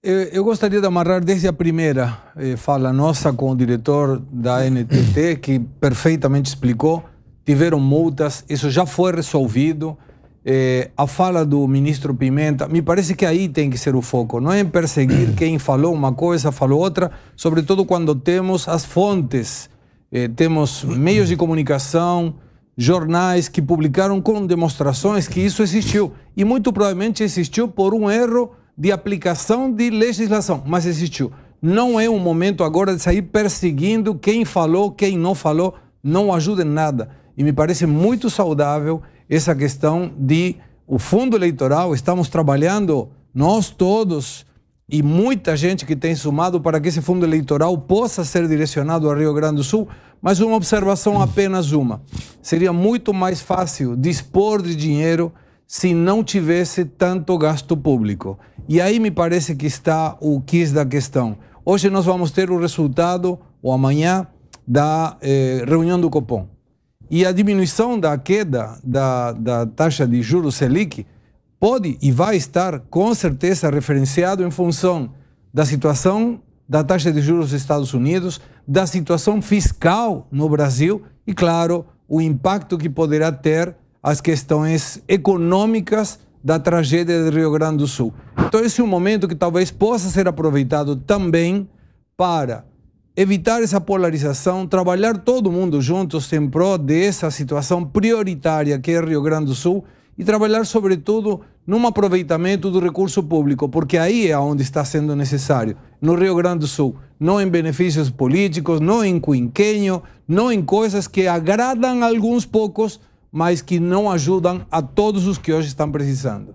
Eu gostaria de amarrar desde a primeira eh, fala nossa com o diretor da NTT, que perfeitamente explicou. Tiveram multas, isso já foi resolvido. Eh, a fala do ministro Pimenta, me parece que aí tem que ser o foco, não é em perseguir quem falou uma coisa, falou outra, sobretudo quando temos as fontes, eh, temos meios de comunicação, jornais que publicaram com demonstrações que isso existiu. E muito provavelmente existiu por um erro de aplicação de legislação, mas existiu. Não é o momento agora de sair perseguindo quem falou, quem não falou, não ajuda em nada. E me parece muito saudável essa questão de o fundo eleitoral, estamos trabalhando nós todos e muita gente que tem sumado para que esse fundo eleitoral possa ser direcionado ao Rio Grande do Sul, mas uma observação hum. apenas uma. Seria muito mais fácil dispor de dinheiro se não tivesse tanto gasto público. E aí me parece que está o quiz da questão. Hoje nós vamos ter o resultado, ou amanhã, da eh, reunião do Copom. E a diminuição da queda da, da taxa de juros Selic pode e vai estar com certeza referenciado em função da situação da taxa de juros dos Estados Unidos, da situação fiscal no Brasil e, claro, o impacto que poderá ter as questões econômicas da tragédia do Rio Grande do Sul. Então, esse é um momento que talvez possa ser aproveitado também para evitar essa polarização, trabalhar todo mundo juntos em prol dessa situação prioritária que é Rio Grande do Sul e trabalhar, sobretudo, num aproveitamento do recurso público, porque aí é onde está sendo necessário, no Rio Grande do Sul, não em benefícios políticos, não em quinquenho, não em coisas que agradam a alguns poucos, mas que não ajudam a todos os que hoje estão precisando.